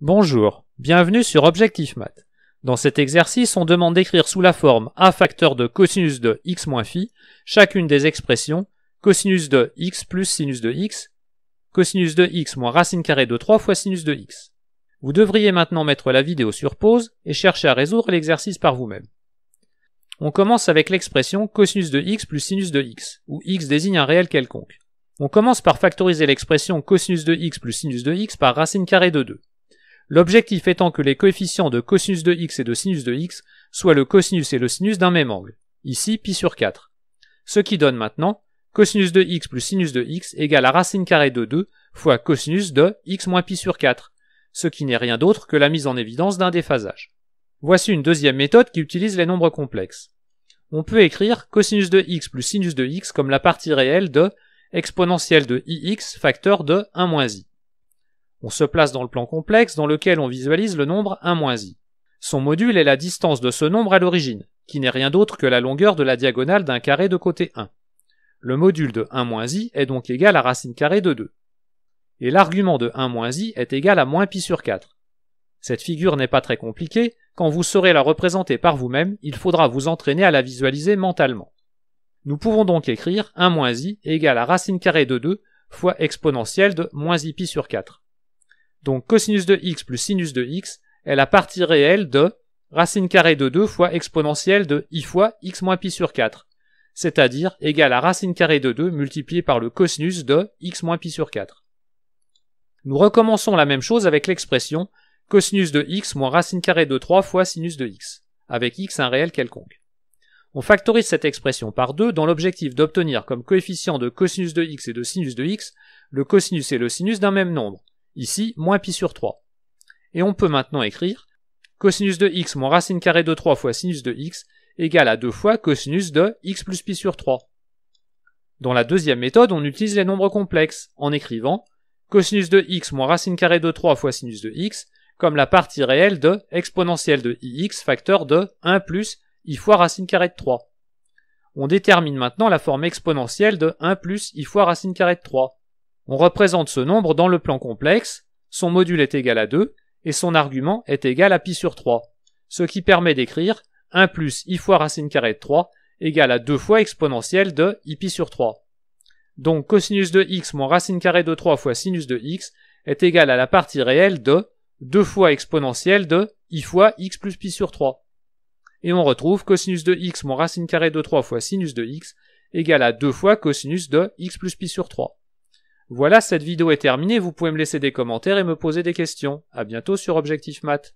Bonjour, bienvenue sur Objectif Math. Dans cet exercice, on demande d'écrire sous la forme a facteur de cosinus de x moins phi chacune des expressions cosinus de x plus sinus de x, cosinus de x moins racine carrée de 3 fois sinus de x. Vous devriez maintenant mettre la vidéo sur pause et chercher à résoudre l'exercice par vous-même. On commence avec l'expression cosinus de x plus sinus de x, où x désigne un réel quelconque. On commence par factoriser l'expression cosinus de x plus sinus de x par racine carrée de 2 l'objectif étant que les coefficients de cosinus de x et de sinus de x soient le cosinus et le sinus d'un même angle, ici pi sur 4. Ce qui donne maintenant cosinus de x plus sinus de x égale à racine carrée de 2 fois cosinus de x moins pi sur 4, ce qui n'est rien d'autre que la mise en évidence d'un déphasage. Voici une deuxième méthode qui utilise les nombres complexes. On peut écrire cosinus de x plus sinus de x comme la partie réelle de exponentielle de ix facteur de 1 i. On se place dans le plan complexe dans lequel on visualise le nombre 1 i. Son module est la distance de ce nombre à l'origine, qui n'est rien d'autre que la longueur de la diagonale d'un carré de côté 1. Le module de 1 i est donc égal à racine carrée de 2. Et l'argument de 1 i est égal à moins pi sur 4. Cette figure n'est pas très compliquée, quand vous saurez la représenter par vous-même, il faudra vous entraîner à la visualiser mentalement. Nous pouvons donc écrire 1 i égale à racine carrée de 2 fois exponentielle de moins i pi sur 4. Donc cosinus de x plus sinus de x est la partie réelle de racine carrée de 2 fois exponentielle de i fois x moins pi sur 4, c'est-à-dire égale à racine carrée de 2 multipliée par le cosinus de x moins pi sur 4. Nous recommençons la même chose avec l'expression cosinus de x moins racine carrée de 3 fois sinus de x, avec x un réel quelconque. On factorise cette expression par 2 dans l'objectif d'obtenir comme coefficient de cosinus de x et de sinus de x le cosinus et le sinus d'un même nombre, ici moins pi sur 3. Et on peut maintenant écrire cosinus de x moins racine carrée de 3 fois sinus de x égale à 2 fois cosinus de x plus pi sur 3. Dans la deuxième méthode, on utilise les nombres complexes en écrivant cosinus de x moins racine carrée de 3 fois sinus de x comme la partie réelle de exponentielle de ix facteur de 1 plus i fois racine carrée de 3. On détermine maintenant la forme exponentielle de 1 plus i fois racine carrée de 3. On représente ce nombre dans le plan complexe, son module est égal à 2, et son argument est égal à pi sur 3, ce qui permet d'écrire 1 plus i fois racine carrée de 3 égale à 2 fois exponentielle de i pi sur 3. Donc cosinus de x moins racine carrée de 3 fois sinus de x est égal à la partie réelle de 2 fois exponentielle de i fois x plus pi sur 3. Et on retrouve cosinus de x moins racine carrée de 3 fois sinus de x égale à 2 fois cosinus de x plus pi sur 3. Voilà, cette vidéo est terminée, vous pouvez me laisser des commentaires et me poser des questions. À bientôt sur Objectif Math.